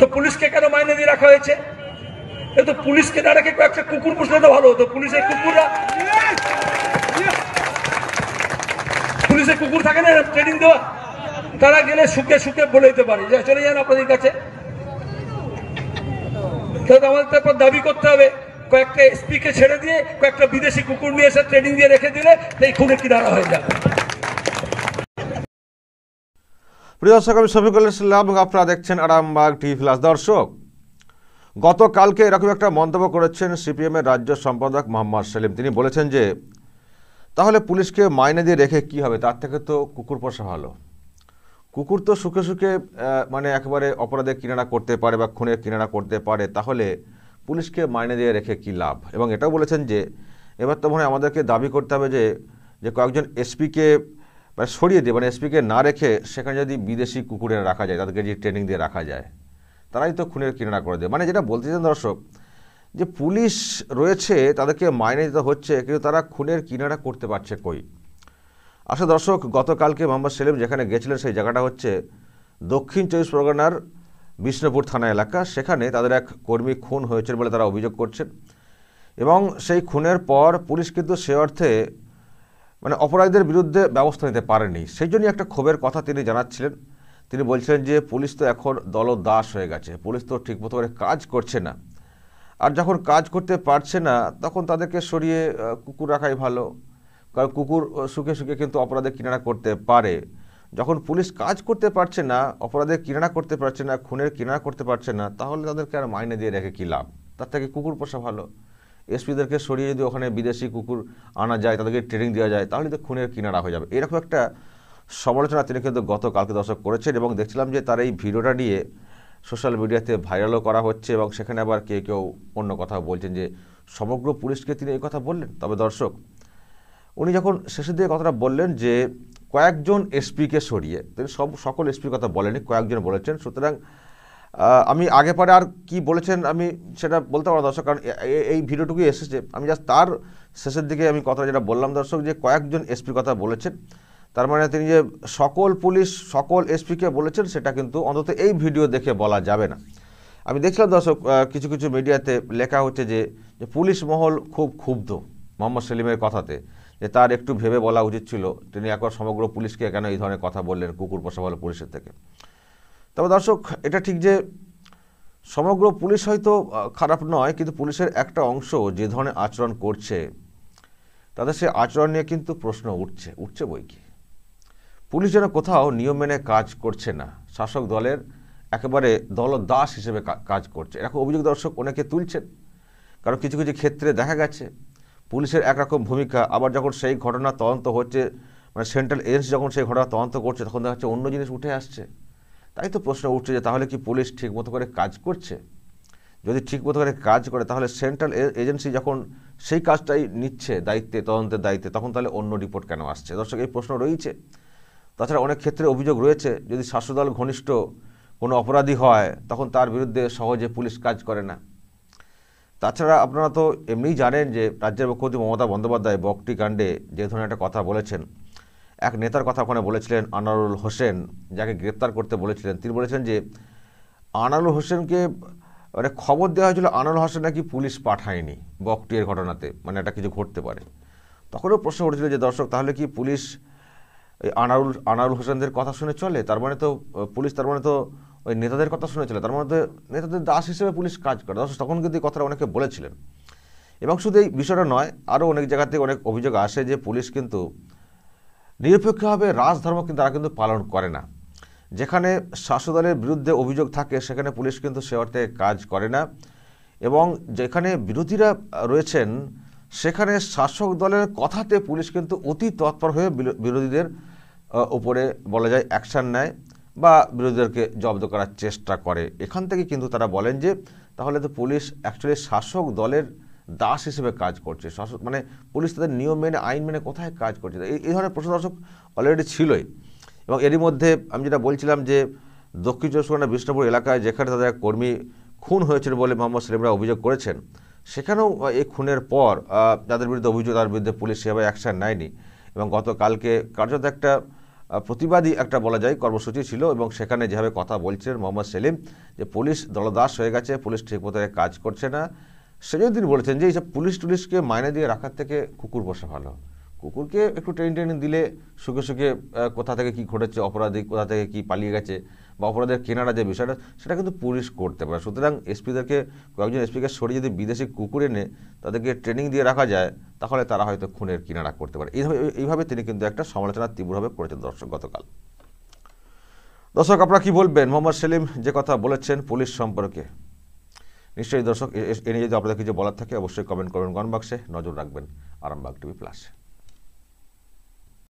তো পুলিশকে কেন মাইনে দিয়ে রাখা হয়েছে এ তো পুলিশকে না রেখে কয়েকটা কুকুর পুষলে তো ভালো হতো পুলিশের কুকুররা পুলিশের কুকুর থাকে না ট্রেনিং দেওয়া তারা গেলে সুখে সুখে বলে দিতে পারে যে চলে যান আপনাদের কাছে আমাদের তারপর দাবি করতে হবে কয়েকটা এসপিকে ছেড়ে দিয়ে কয়েকটা বিদেশি কুকুর নিয়ে এসে ট্রেনিং দিয়ে রেখে দিলে এই কি কিনারা হয়ে যাবে প্রিয় দর্শক আমি সফিক ইসলাম এবং আপনারা দেখছেন আরামবাগ টিভি প্লাস দর্শক গতকালকে এরকম একটা মন্তব্য করেছেন সিপিএমের রাজ্য সম্পাদক মোহাম্মদ সেলিম তিনি বলেছেন যে তাহলে পুলিশকে মাইনে দিয়ে রেখে কি হবে তার থেকে তো কুকুর পোষা ভালো কুকুর তো সুখে সুখে মানে একেবারে অপরাধে কিনারা করতে পারে বা খুনের কিনারা করতে পারে তাহলে পুলিশকে মাইনে দিয়ে রেখে কি লাভ এবং এটাও বলেছেন যে এবার তো মনে আমাদেরকে দাবি করতে হবে যে যে কয়েকজন এসপিকে মানে সরিয়ে দিয়ে মানে এসপিকে না রেখে সেখানে যদি বিদেশি কুকুরে রাখা যায় তাদেরকে যে ট্রেনিং দিয়ে রাখা যায় তারাই তো খুনের কিনারা করে দেয় মানে যেটা বলতে চান দর্শক যে পুলিশ রয়েছে তাদেরকে মাইনে দিতে হচ্ছে কিন্তু তারা খুনের কিনারা করতে পারছে কই আসলে আচ্ছা দর্শক গতকালকে মোহাম্মদ সেলিম যেখানে গেছিলেন সেই জায়গাটা হচ্ছে দক্ষিণ চব্বিশ পরগনার বিষ্ণুপুর থানা এলাকা সেখানে তাদের এক কর্মী খুন হয়েছে বলে তারা অভিযোগ করছেন এবং সেই খুনের পর পুলিশ কিন্তু সে অর্থে মানে অপরাধীদের বিরুদ্ধে ব্যবস্থা নিতে পারেনি সেই জন্য একটা ক্ষোভের কথা তিনি জানাচ্ছিলেন তিনি বলছিলেন যে পুলিশ তো এখন দলদাস হয়ে গেছে পুলিশ তো ঠিকমতো করে কাজ করছে না আর যখন কাজ করতে পারছে না তখন তাদেরকে সরিয়ে কুকুর রাখাই ভালো কারণ কুকুর সুখে সুখে কিন্তু অপরাধের কিনারা করতে পারে যখন পুলিশ কাজ করতে পারছে না অপরাধের কিনারা করতে পারছে না খুনের কিনারা করতে পারছে না তাহলে তাদেরকে আর মাইনে দিয়ে রেখে কী লাভ তার থেকে কুকুর পোষা ভালো এসপিদেরকে সরিয়ে যদি ওখানে বিদেশি কুকুর আনা যায় তাদেরকে ট্রেনিং দেওয়া যায় তাহলে তো খুনের কিনারা হয়ে যাবে এরকম একটা সমালোচনা তিনি কিন্তু গতকালকে দর্শক করেছেন এবং দেখছিলাম যে তার এই ভিডিওটা নিয়ে সোশ্যাল মিডিয়াতে ভাইরালও করা হচ্ছে এবং সেখানে আবার কেউ কেউ অন্য কথা বলছেন যে সমগ্র পুলিশকে তিনি এই কথা বললেন তবে দর্শক উনি যখন শেষের দিকে কথাটা বললেন যে কয়েকজন এসপিকে সরিয়ে তিনি সব সকল এসপির কথা বলেনি কয়েকজন বলেছেন সুতরাং আমি আগে পরে আর কি বলেছেন আমি সেটা বলতে পারবো দর্শক কারণ এই ভিডিওটুকুই এসেছে আমি জাস্ট তার শেষের দিকে আমি কথা যেটা বললাম দর্শক যে কয়েকজন এসপির কথা বলেছেন তার মানে তিনি যে সকল পুলিশ সকল এসপিকে বলেছেন সেটা কিন্তু অন্তত এই ভিডিও দেখে বলা যাবে না আমি দেখছিলাম দর্শক কিছু কিছু মিডিয়াতে লেখা হচ্ছে যে পুলিশ মহল খুব ক্ষুব্ধ মোহাম্মদ সেলিমের কথাতে যে তার একটু ভেবে বলা উচিত ছিল তিনি একবার সমগ্র পুলিশকে কেন এই ধরনের কথা বললেন কুকুর পোষা বলে পুলিশের থেকে তবে দর্শক এটা ঠিক যে সমগ্র পুলিশ হয়তো খারাপ নয় কিন্তু পুলিশের একটা অংশ যে ধরনের আচরণ করছে তাদের সে আচরণ নিয়ে কিন্তু প্রশ্ন উঠছে উঠছে বই কি পুলিশ যেন কোথাও নিয়ম মেনে কাজ করছে না শাসক দলের একেবারে দলদাস হিসেবে কাজ করছে এরকম অভিযোগ দর্শক অনেকে তুলছেন কারণ কিছু কিছু ক্ষেত্রে দেখা গেছে পুলিশের একরকম ভূমিকা আবার যখন সেই ঘটনা তদন্ত হচ্ছে মানে সেন্ট্রাল এজেন্সি যখন সেই ঘটনা তদন্ত করছে তখন দেখা যাচ্ছে অন্য জিনিস উঠে আসছে তাই তো প্রশ্ন উঠছে যে তাহলে কি পুলিশ ঠিকমতো করে কাজ করছে যদি ঠিকমতো করে কাজ করে তাহলে সেন্ট্রাল এজেন্সি যখন সেই কাজটাই নিচ্ছে দায়িত্বে তদন্তের দায়িত্বে তখন তাহলে অন্য রিপোর্ট কেন আসছে দর্শক এই প্রশ্ন রয়েছে তাছাড়া অনেক ক্ষেত্রে অভিযোগ রয়েছে যদি শাসদল ঘনিষ্ঠ কোনো অপরাধী হয় তখন তার বিরুদ্ধে সহজে পুলিশ কাজ করে না তাছাড়া আপনারা তো এমনিই জানেন যে রাজ্যের মুখ্যমন্ত্রী মমতা বন্দ্যোপাধ্যায় বকটি কাণ্ডে যে ধরনের একটা কথা বলেছেন এক নেতার কথা ওখানে বলেছিলেন আনারুল হোসেন যাকে গ্রেপ্তার করতে বলেছিলেন তিনি বলেছেন যে আনারুল হোসেনকে মানে খবর দেওয়া হয়েছিল আনারুল হোসেন নাকি পুলিশ পাঠায়নি বকটিয়ের ঘটনাতে মানে একটা কিছু ঘটতে পারে তখনও প্রশ্ন উঠেছিল যে দর্শক তাহলে কি পুলিশ আনারুল আনারুল হোসেনদের কথা শুনে চলে তার মানে তো পুলিশ তার মানে তো ওই নেতাদের কথা শুনে চলে তার মানে তো নেতাদের দাস হিসেবে পুলিশ কাজ করে দর্শক তখন কিন্তু এই কথাটা অনেকে বলেছিলেন এবং শুধু এই বিষয়টা নয় আরও অনেক জায়গা থেকে অনেক অভিযোগ আসে যে পুলিশ কিন্তু নিরপেক্ষভাবে রাজধর্ম কিন্তু তারা কিন্তু পালন করে না যেখানে শাসদলের বিরুদ্ধে অভিযোগ থাকে সেখানে পুলিশ কিন্তু সে অর্থে কাজ করে না এবং যেখানে বিরোধীরা রয়েছেন সেখানে শাসক দলের কথাতে পুলিশ কিন্তু অতি তৎপর হয়ে বিরোধীদের উপরে বলা যায় অ্যাকশান নেয় বা বিরোধীদেরকে জব্দ করার চেষ্টা করে এখান থেকে কিন্তু তারা বলেন যে তাহলে তো পুলিশ অ্যাকচুয়ালি শাসক দলের দাস হিসেবে কাজ করছে শাসক মানে পুলিশ তাদের নিয়ম মেনে আইন মেনে কোথায় কাজ করছে এই ধরনের প্রশ্ন দর্শক অলরেডি ছিলই এবং এরই মধ্যে আমি যেটা বলছিলাম যে দক্ষিণ চব্বিশ পরগনা বিষ্ণুপুর এলাকায় যেখানে তাদের কর্মী খুন হয়েছিল বলে মোহাম্মদ সেলিমরা অভিযোগ করেছেন সেখানেও এই খুনের পর যাদের বিরুদ্ধে অভিযোগ তার বিরুদ্ধে পুলিশ সেভাবে অ্যাকশান নেয়নি এবং গতকালকে কার্যত একটা প্রতিবাদী একটা বলা যায় কর্মসূচি ছিল এবং সেখানে যেভাবে কথা বলছিলেন মোহাম্মদ সেলিম যে পুলিশ দলদাস হয়ে গেছে পুলিশ ঠিকমতো কাজ করছে না সেজদিন বলেছেন যে এইসব পুলিশ টুলিশকে মাইনে দিয়ে রাখার থেকে কুকুর বসা ভালো কুকুরকে একটু ট্রেন ট্রেনিং দিলে সুখে সুখে কোথা থেকে কি ঘটেছে অপরাধী কোথা থেকে কি পালিয়ে গেছে বা অপরাধের কেনারা যে বিষয়টা সেটা কিন্তু পুলিশ করতে পারে সুতরাং এসপিদেরকে কয়েকজন এসপিকে সরিয়ে যদি বিদেশি কুকুর এনে তাদেরকে ট্রেনিং দিয়ে রাখা যায় তাহলে তারা হয়তো খুনের কিনারা করতে পারে এইভাবে এইভাবে তিনি কিন্তু একটা সমালোচনা তীব্রভাবে করেছেন দর্শক গতকাল দর্শক আপনারা কী বলবেন মোহাম্মদ সেলিম যে কথা বলেছেন পুলিশ সম্পর্কে নিশ্চয়ই দর্শক এ নিয়ে যদি আপনাদের কিছু বলার থাকে অবশ্যই কমেন্ট করবেন গণবাক্সে নজর রাখবেন আরামবাগ টিভি প্লাসে